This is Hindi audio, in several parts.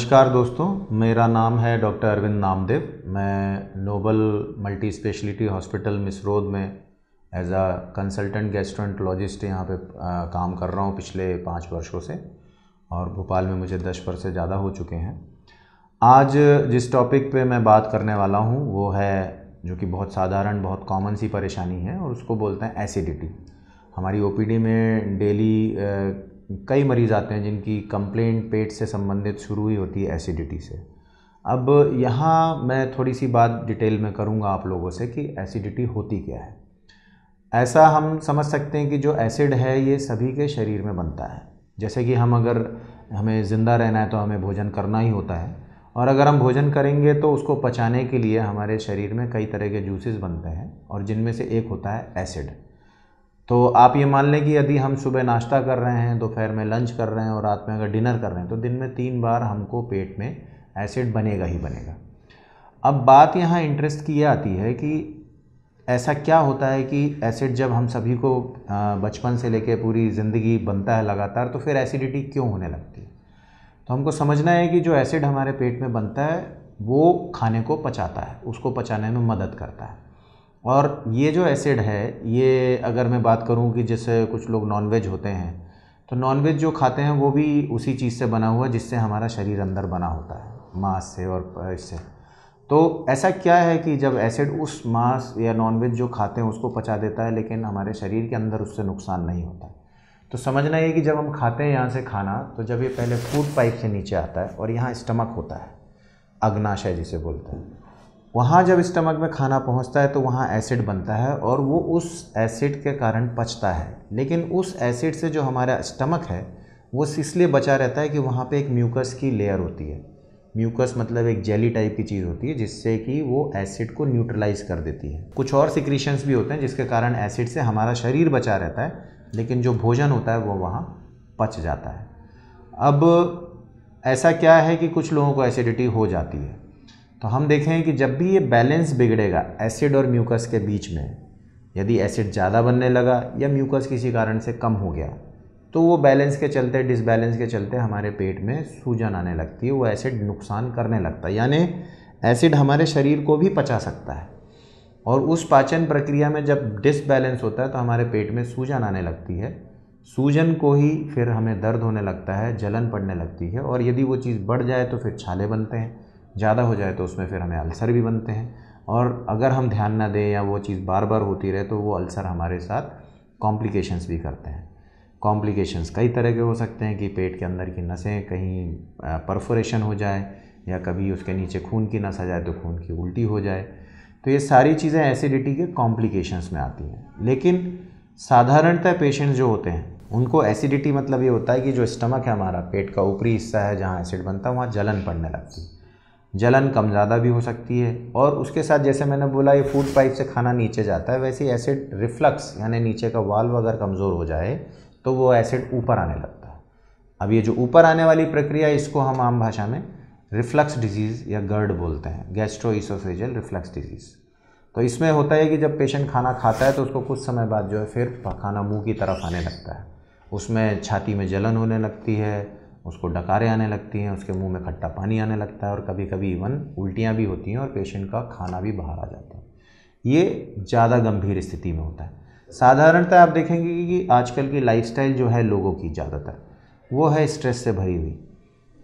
नमस्कार दोस्तों मेरा नाम है डॉक्टर अरविंद नामदेव मैं Noble multi speciality hospital Misrod में एज अ कंसल्टेंट गैस्ट्रोएंटोलॉजिस्ट यहाँ पे काम कर रहा हूँ पिछले पाँच वर्षों से और भोपाल में मुझे दस वर्ष से ज़्यादा हो चुके हैं आज जिस टॉपिक पे मैं बात करने वाला हूँ वो है जो कि बहुत साधारण बहुत कॉमन सी परेशानी है और उसको बोलते हैं एसिडिटी हमारी ओपीडी में डेली कई मरीज़ आते हैं जिनकी कंप्लेंट पेट से संबंधित शुरू ही होती है एसिडिटी से अब यहाँ मैं थोड़ी सी बात डिटेल में करूँगा आप लोगों से कि एसिडिटी होती क्या है ऐसा हम समझ सकते हैं कि जो एसिड है ये सभी के शरीर में बनता है जैसे कि हम अगर हमें ज़िंदा रहना है तो हमें भोजन करना ही होता है और अगर हम भोजन करेंगे तो उसको पचाने के लिए हमारे शरीर में कई तरह के जूसेस बनते हैं और जिनमें से एक होता है एसिड तो आप ये मान लें कि यदि हम सुबह नाश्ता कर रहे हैं दोपहर तो में लंच कर रहे हैं और रात में अगर डिनर कर रहे हैं तो दिन में तीन बार हमको पेट में एसिड बनेगा ही बनेगा अब बात यहाँ इंटरेस्ट की ये आती है कि ऐसा क्या होता है कि एसिड जब हम सभी को बचपन से लेकर पूरी ज़िंदगी बनता है लगातार तो फिर एसिडिटी क्यों होने लगती है तो हमको समझना है कि जो एसिड हमारे पेट में बनता है वो खाने को पचाता है उसको पचाने में मदद करता है और ये जो एसिड है ये अगर मैं बात करूँ कि जैसे कुछ लोग नॉनवेज होते हैं तो नॉनवेज जो खाते हैं वो भी उसी चीज़ से बना हुआ जिससे हमारा शरीर अंदर बना होता है मांस से और इससे तो ऐसा क्या है कि जब एसिड उस मांस या नॉनवेज जो खाते हैं उसको पचा देता है लेकिन हमारे शरीर के अंदर उससे नुकसान नहीं होता है तो समझना ये कि जब हम खाते हैं यहाँ से खाना तो जब ये पहले फूड पाइप से नीचे आता है और यहाँ स्टमक होता है अग्नाशय जिसे बोलते हैं वहाँ जब स्टमक में खाना पहुँचता है तो वहाँ एसिड बनता है और वो उस एसिड के कारण पचता है लेकिन उस एसिड से जो हमारा स्टमक है वो इसलिए बचा रहता है कि वहाँ पे एक म्यूकस की लेयर होती है म्यूकस मतलब एक जेली टाइप की चीज़ होती है जिससे कि वो एसिड को न्यूट्रलाइज कर देती है कुछ और सिक्रीशंस भी होते हैं जिसके कारण एसिड से हमारा शरीर बचा रहता है लेकिन जो भोजन होता है वो वहाँ पच जाता है अब ऐसा क्या है कि कुछ लोगों को एसिडिटी हो जाती है तो हम देखें कि जब भी ये बैलेंस बिगड़ेगा एसिड और म्यूकस के बीच में यदि एसिड ज़्यादा बनने लगा या म्यूकस किसी कारण से कम हो गया तो वो बैलेंस के चलते डिसबैलेंस के चलते हमारे पेट में सूजन आने लगती है वो एसिड नुकसान करने लगता है यानी एसिड हमारे शरीर को भी पचा सकता है और उस पाचन प्रक्रिया में जब डिसबैलेंस होता है तो हमारे पेट में सूजन आने लगती है सूजन को ही फिर हमें दर्द होने लगता है जलन पड़ने लगती है और यदि वो चीज़ बढ़ जाए तो फिर छाले बनते हैं ज़्यादा हो जाए तो उसमें फिर हमें अल्सर भी बनते हैं और अगर हम ध्यान ना दें या वो चीज़ बार बार होती रहे तो वो अल्सर हमारे साथ कॉम्प्लिकेशंस भी करते हैं कॉम्प्लिकेशंस कई तरह के हो सकते हैं कि पेट के अंदर की नसें कहीं परफोरेशन हो जाए या कभी उसके नीचे खून की नस आ जाए तो खून की उल्टी हो जाए तो ये सारी चीज़ें एसिडिटी के कॉम्प्लिकेशंस में आती हैं लेकिन साधारणतः पेशेंट्स जो होते हैं उनको एसिडिटी मतलब ये होता है कि जो स्टमक है हमारा पेट का ऊपरी हिस्सा है जहाँ एसिड बनता है वहाँ जलन पड़ने लगती है जलन कम ज़्यादा भी हो सकती है और उसके साथ जैसे मैंने बोला ये फूड पाइप से खाना नीचे जाता है वैसे एसिड रिफ्लक्स यानी नीचे का वाल्व अगर कमज़ोर हो जाए तो वो एसिड ऊपर आने लगता है अब ये जो ऊपर आने वाली प्रक्रिया इसको हम आम भाषा में रिफ्लक्स डिजीज़ या गर्ड बोलते हैं गैस्ट्रो इसोफेजल रिफ्लक्स डिजीज़ तो इसमें होता है कि जब पेशेंट खाना खाता है तो उसको कुछ समय बाद जो है फिर खाना मुंह की तरफ आने लगता है उसमें छाती में जलन होने लगती है उसको डकारें आने लगती हैं उसके मुंह में खट्टा पानी आने लगता है और कभी कभी इवन उल्टियाँ भी होती हैं और पेशेंट का खाना भी बाहर आ जाता है ये ज़्यादा गंभीर स्थिति में होता है साधारणतः आप देखेंगे कि आजकल की लाइफस्टाइल जो है लोगों की ज़्यादातर वो है स्ट्रेस से भरी हुई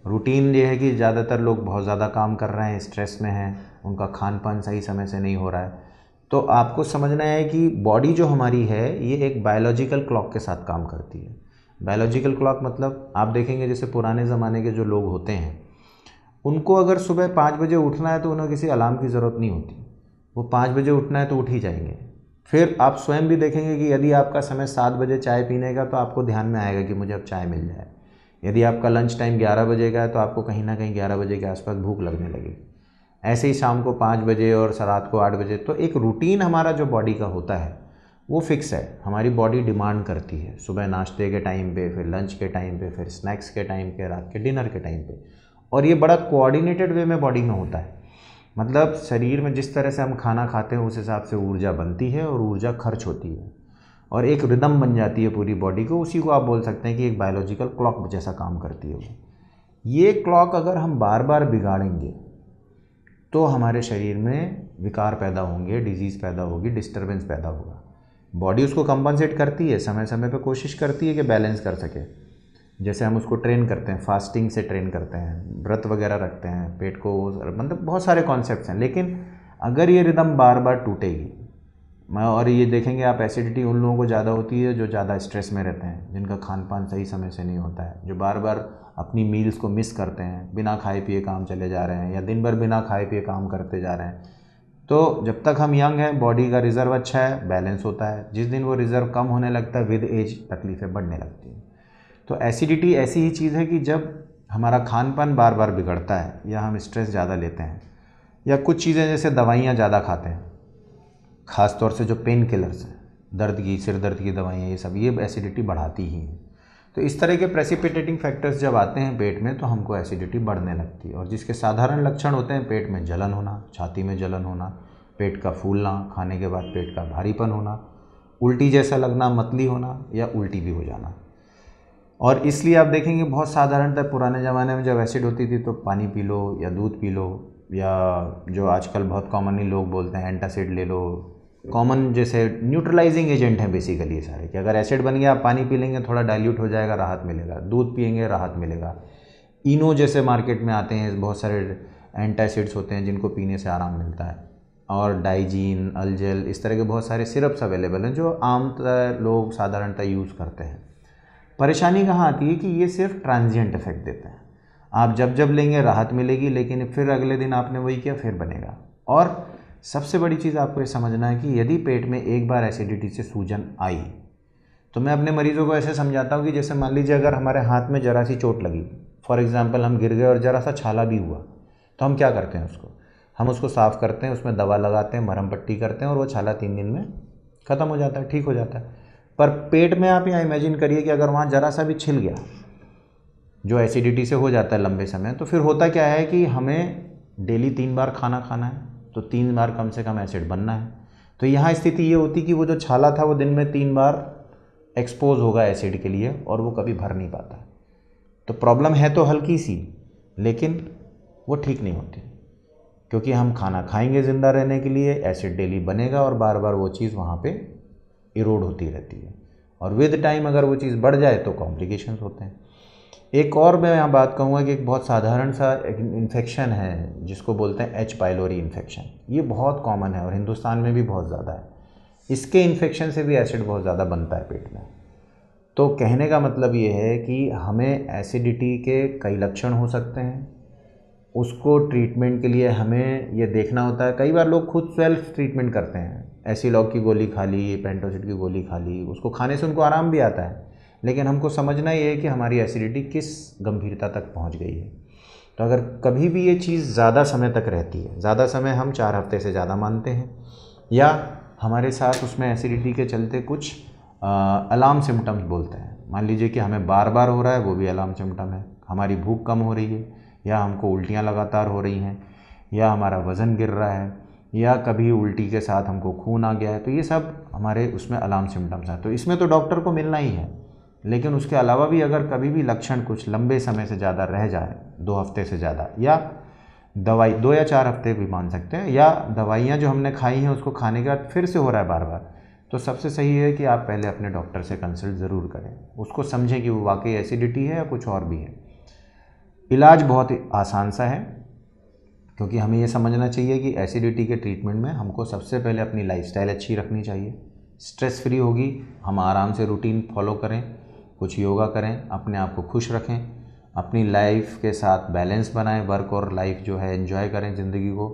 रूटीन ये है कि ज़्यादातर लोग बहुत ज़्यादा काम कर रहे हैं स्ट्रेस में हैं उनका खान पान सही समय से नहीं हो रहा है तो आपको समझना है कि बॉडी जो हमारी है ये एक बायोलॉजिकल क्लॉक के साथ काम करती है बायोलॉजिकल क्लॉक मतलब आप देखेंगे जैसे पुराने ज़माने के जो लोग होते हैं उनको अगर सुबह पाँच बजे उठना है तो उन्हें किसी अलार्म की ज़रूरत नहीं होती वो पाँच बजे उठना है तो उठ ही जाएंगे फिर आप स्वयं भी देखेंगे कि यदि आपका समय सात बजे चाय पीने का तो आपको ध्यान में आएगा कि मुझे अब चाय मिल जाए यदि आपका लंच टाइम ग्यारह बजे का है तो आपको कहीं ना कहीं ग्यारह बजे के आसपास भूख लगने लगेगी ऐसे ही शाम को पाँच बजे और रात को आठ बजे तो एक रूटीन हमारा जो बॉडी का होता है वो फिक्स है हमारी बॉडी डिमांड करती है सुबह नाश्ते के टाइम पे फिर लंच के टाइम पे फिर स्नैक्स के टाइम पे रात के डिनर के टाइम पे और ये बड़ा कोऑर्डिनेटेड वे में बॉडी में होता है मतलब शरीर में जिस तरह से हम खाना खाते हैं उस हिसाब से ऊर्जा बनती है और ऊर्जा खर्च होती है और एक रिदम बन जाती है पूरी बॉडी को उसी को आप बोल सकते हैं कि एक बायोलॉजिकल क्लॉक जैसा काम करती है वो ये क्लॉक अगर हम बार बार बिगाड़ेंगे तो हमारे शरीर में विकार पैदा होंगे डिजीज़ पैदा होगी डिस्टर्बेंस पैदा होगा बॉडी उसको कंपनसेट करती है समय समय पर कोशिश करती है कि बैलेंस कर सके जैसे हम उसको ट्रेन करते हैं फास्टिंग से ट्रेन करते हैं व्रत वगैरह रखते हैं पेट को मतलब बहुत सारे कॉन्सेप्ट हैं लेकिन अगर ये रिदम बार बार टूटेगी मैं और ये देखेंगे आप एसिडिटी उन लोगों को ज़्यादा होती है जो ज़्यादा स्ट्रेस में रहते हैं जिनका खान पान सही समय से नहीं होता है जो बार बार अपनी मील्स को मिस करते हैं बिना खाए पिए काम चले जा रहे हैं या दिन भर बिना खाए पिए काम करते जा रहे हैं तो जब तक हम यंग हैं बॉडी का रिजर्व अच्छा है बैलेंस होता है जिस दिन वो रिजर्व कम होने लगता है विद एज तकलीफ़ें बढ़ने लगती हैं तो एसिडिटी ऐसी ही चीज़ है कि जब हमारा खान पान बार बार बिगड़ता है या हम स्ट्रेस ज़्यादा लेते हैं या कुछ चीज़ें जैसे दवाइयाँ ज़्यादा खाते हैं ख़ास तौर से जो पेन किलर्स हैं दर्द की सिर दर्द की दवाइयाँ ये सब ये एसिडिटी बढ़ाती ही हैं तो इस तरह के प्रेसिपिटेटिंग फैक्टर्स जब आते हैं पेट में तो हमको एसिडिटी बढ़ने लगती है और जिसके साधारण लक्षण होते हैं पेट में जलन होना छाती में जलन होना पेट का फूलना खाने के बाद पेट का भारीपन होना उल्टी जैसा लगना मतली होना या उल्टी भी हो जाना और इसलिए आप देखेंगे बहुत साधारणतः पुराने ज़माने में जब एसिड होती थी तो पानी पी लो या दूध पी लो या जो आजकल बहुत कॉमनली लोग बोलते हैं एंटासिड ले लो कॉमन जैसे न्यूट्रलाइजिंग एजेंट हैं बेसिकली ये सारे कि अगर एसिड बन गया आप पानी पी लेंगे थोड़ा डाइल्यूट हो जाएगा राहत मिलेगा दूध पियेंगे राहत मिलेगा इनो जैसे मार्केट में आते हैं बहुत सारे एंटासिड्स होते हैं जिनको पीने से आराम मिलता है और डाइजीन अलजल इस तरह के बहुत सारे सिरप्स अवेलेबल हैं जो आमतः लोग साधारणतः यूज़ करते हैं परेशानी कहाँ आती है कि ये सिर्फ ट्रांजिएंट इफेक्ट देते हैं आप जब जब लेंगे राहत मिलेगी लेकिन फिर अगले दिन आपने वही किया फिर बनेगा और सबसे बड़ी चीज़ आपको ये समझना है कि यदि पेट में एक बार एसिडिटी से सूजन आई तो मैं अपने मरीज़ों को ऐसे समझाता हूँ कि जैसे मान लीजिए अगर हमारे हाथ में ज़रा सी चोट लगी फॉर एग्ज़ाम्पल हम गिर गए और ज़रा सा छाला भी हुआ तो हम क्या करते हैं उसको हम उसको साफ़ करते हैं उसमें दवा लगाते हैं मरहम पट्टी करते हैं और वो छाला तीन दिन में ख़त्म हो जाता है ठीक हो जाता है पर पेट में आप यहाँ इमेजिन करिए कि अगर वहाँ ज़रा सा भी छिल गया जो एसिडिटी से हो जाता है लंबे समय तो फिर होता क्या है कि हमें डेली तीन बार खाना खाना है तो तीन बार कम से कम एसिड बनना है तो यहाँ स्थिति ये होती कि वो जो छाला था वो दिन में तीन बार एक्सपोज होगा एसिड के लिए और वो कभी भर नहीं पाता तो प्रॉब्लम है तो हल्की सी लेकिन वो ठीक नहीं होती क्योंकि हम खाना खाएंगे ज़िंदा रहने के लिए एसिड डेली बनेगा और बार बार वो चीज़ वहाँ पे इरोड होती रहती है और विद टाइम अगर वो चीज़ बढ़ जाए तो कॉम्प्लिकेशंस होते हैं एक और मैं यहाँ बात कहूँगा कि एक बहुत साधारण सा इन्फेक्शन है जिसको बोलते हैं एच पाइलोरी इन्फेक्शन ये बहुत कॉमन है और हिंदुस्तान में भी बहुत ज़्यादा है इसके इन्फेक्शन से भी एसिड बहुत ज़्यादा बनता है पेट में तो कहने का मतलब ये है कि हमें एसिडिटी के कई लक्षण हो सकते हैं उसको ट्रीटमेंट के लिए हमें ये देखना होता है कई बार लोग खुद सेल्फ ट्रीटमेंट करते हैं एसिलॉग की गोली खा ली पेंटोसिड की गोली खा ली उसको खाने से उनको आराम भी आता है लेकिन हमको समझना ये है कि हमारी एसिडिटी किस गंभीरता तक पहुँच गई है तो अगर कभी भी ये चीज़ ज़्यादा समय तक रहती है ज़्यादा समय हम चार हफ्ते से ज़्यादा मानते हैं या हमारे साथ उसमें एसिडिटी के चलते कुछ अलार्म सिम्टम्स बोलते हैं मान लीजिए कि हमें बार बार हो रहा है वो भी अलार्म सिम्टम है हमारी भूख कम हो रही है या हमको उल्टियाँ लगातार हो रही हैं या हमारा वज़न गिर रहा है या कभी उल्टी के साथ हमको खून आ गया है तो ये सब हमारे उसमें अलार्म सिम्टम्स हैं तो इसमें तो डॉक्टर को मिलना ही है लेकिन उसके अलावा भी अगर कभी भी लक्षण कुछ लंबे समय से ज़्यादा रह जाए दो हफ्ते से ज़्यादा या दवाई दो या चार हफ्ते भी मान सकते हैं या दवाइयाँ जो हमने खाई हैं उसको खाने के बाद फिर से हो रहा है बार बार तो सबसे सही है कि आप पहले अपने डॉक्टर से कंसल्ट ज़रूर करें उसको समझें कि वो वाकई एसिडिटी है या कुछ और भी है इलाज बहुत आसान सा है क्योंकि हमें यह समझना चाहिए कि एसिडिटी के ट्रीटमेंट में हमको सबसे पहले अपनी लाइफस्टाइल अच्छी रखनी चाहिए स्ट्रेस फ्री होगी हम आराम से रूटीन फॉलो करें कुछ योगा करें अपने आप को खुश रखें अपनी लाइफ के साथ बैलेंस बनाएं वर्क और लाइफ जो है एंजॉय करें ज़िंदगी को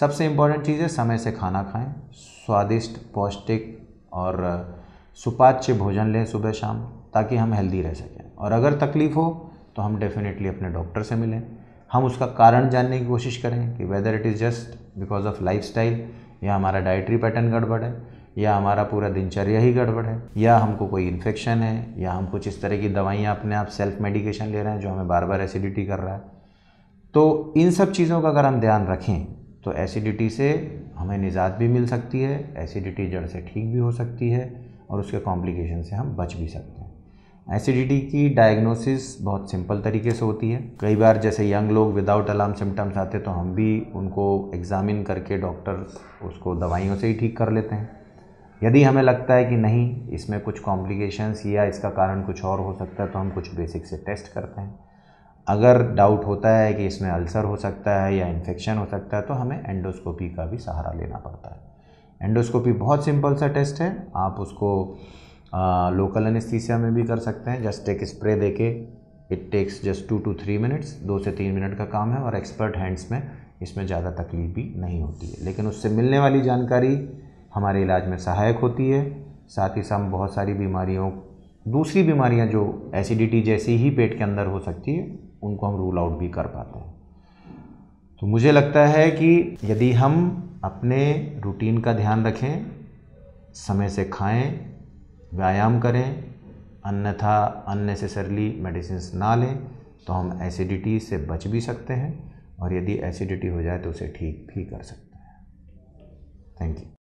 सबसे इम्पॉर्टेंट चीज़ है समय से खाना खाएं स्वादिष्ट पौष्टिक और सुपाच्य भोजन लें सुबह शाम ताकि हम हेल्दी रह सकें और अगर तकलीफ़ हो तो हम डेफिनेटली अपने डॉक्टर से मिलें हम उसका कारण जानने की कोशिश करें कि whether it is just because of life style या हमारा डाइटरी पैटर्न गड़बड़ है या हमारा पूरा दिनचर्या ही गड़बड़ है या हमको कोई इन्फेक्शन है या हम कुछ इस तरह की दवाइयाँ अपने आप सेल्फ मेडिकेशन ले रहे हैं जो हमें बार बार एसिडिटी कर रहा है तो इन सब चीज़ों का अगर हम ध्यान रखें तो एसिडिटी से हमें निजात भी मिल सकती है एसिडिटी जड़ से ठीक भी हो सकती है और उसके कॉम्प्लिकेशन से हम बच भी सकते हैं एसिडिटी की डायग्नोसिस बहुत सिंपल तरीके से होती है कई बार जैसे यंग लोग विदाउट अलार्म सिम्टम्स आते तो हम भी उनको एग्ज़ामिन करके डॉक्टर उसको दवाइयों से ही ठीक कर लेते हैं यदि हमें लगता है कि नहीं इसमें कुछ कॉम्प्लिकेशंस या इसका कारण कुछ और हो सकता है तो हम कुछ बेसिक से टेस्ट करते हैं अगर डाउट होता है कि इसमें अल्सर हो सकता है या इन्फेक्शन हो सकता है तो हमें एंडोस्कोपी का भी सहारा लेना पड़ता है एंडोस्कोपी बहुत सिंपल सा टेस्ट है आप उसको आ, लोकल एनेस्थीसिया में भी कर सकते हैं जस्ट एक स्प्रे दे के it takes just two two three minutes दो से तीन मिनट का काम है और एक्सपर्ट हैंड्स में इसमें ज़्यादा तकलीफ भी नहीं होती है लेकिन उससे मिलने वाली जानकारी हमारे इलाज में सहायक होती है साथ ही साथ बहुत सारी बीमारियों दूसरी बीमारियां जो एसिडिटी जैसी ही पेट के अंदर हो सकती है उनको हम रूल आउट भी कर पाते हैं तो मुझे लगता है कि यदि हम अपने रूटीन का ध्यान रखें समय से खाएं व्यायाम करें अन्यथा अननेसेसरली मेडिसिन ना लें तो हम एसिडिटी से बच भी सकते हैं और यदि एसिडिटी हो जाए तो उसे ठीक भी कर सकते हैं थैंक यू